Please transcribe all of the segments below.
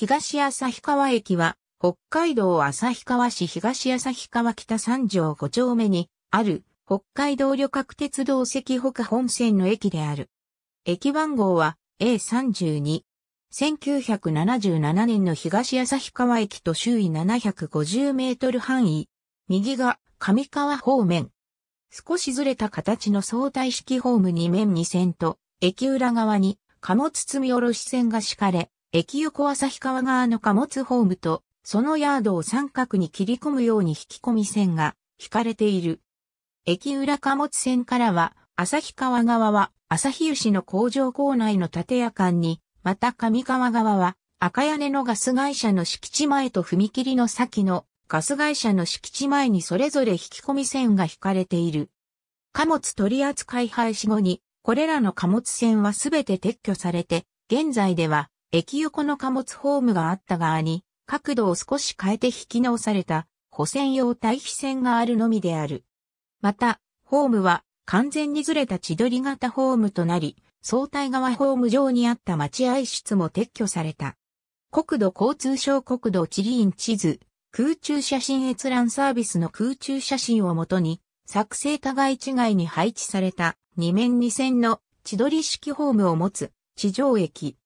東旭川駅は、北海道旭川市東旭川北三条5丁目にある北海道旅客鉄道赤北本線の駅である。駅番号は A32。1977年の東旭川駅と周囲750メートル範囲。右が上川方面。少しずれた形の相対式ホーム2面2線と、駅裏側に貨物積み下ろし線が敷かれ、駅横旭川側の貨物ホームと、そのヤードを三角に切り込むように引き込み線が引かれている。駅裏貨物線からは、旭川側は旭湯の工場構内の建屋間に、また上川側は赤屋根のガス会社の敷地前と踏切の先のガス会社の敷地前にそれぞれ引き込み線が引かれている。貨物取扱廃止後に、これらの貨物線はすべて撤去されて、現在では駅横の貨物ホームがあった側に、角度を少し変えて引き直された補線用対比線があるのみである。また、ホームは完全にずれた千鳥型ホームとなり、相対側ホーム上にあった待合室も撤去された。国土交通省国土地理院地図、空中写真閲覧サービスの空中写真をもとに、作成互い違いに配置された二面二線の千鳥式ホームを持つ地上駅、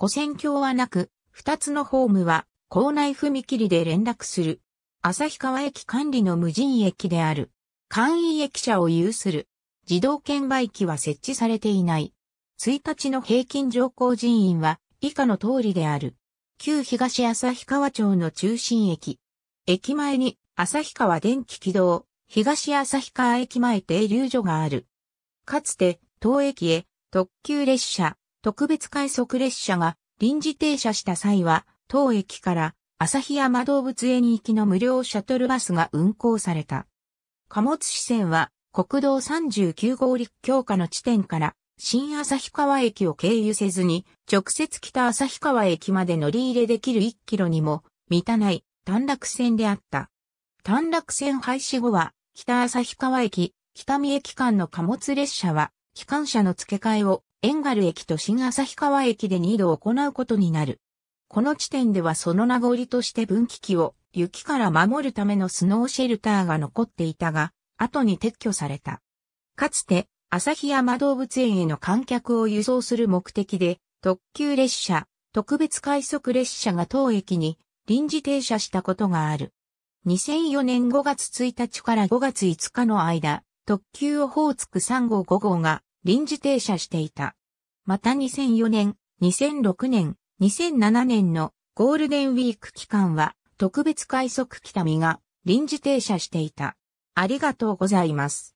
古戦橋はなく、二つのホームは構内踏切で連絡する。旭川駅管理の無人駅である。簡易駅舎を有する。自動券売機は設置されていない。1日の平均乗降人員は以下の通りである。旧東旭川町の中心駅。駅前に旭川電気軌道、東旭川駅前停留所がある。かつて、当駅へ特急列車、特別快速列車が臨時停車した際は、当駅から旭山動物園行きの無料シャトルバスが運行された。貨物支線は国道39号陸橋下の地点から新旭川駅を経由せずに直接北旭川駅まで乗り入れできる1キロにも満たない短絡線であった。短絡線廃止後は北旭川駅、北見駅間の貨物列車は機関車の付け替えを遠軽駅と新旭川駅で2度行うことになる。この地点ではその名残として分岐器を雪から守るためのスノーシェルターが残っていたが、後に撤去された。かつて、旭山動物園への観客を輸送する目的で、特急列車、特別快速列車が当駅に臨時停車したことがある。2004年5月1日から5月5日の間、特急オホーツク3号5号が臨時停車していた。また2004年、2006年、2007年のゴールデンウィーク期間は特別快速北見が臨時停車していた。ありがとうございます。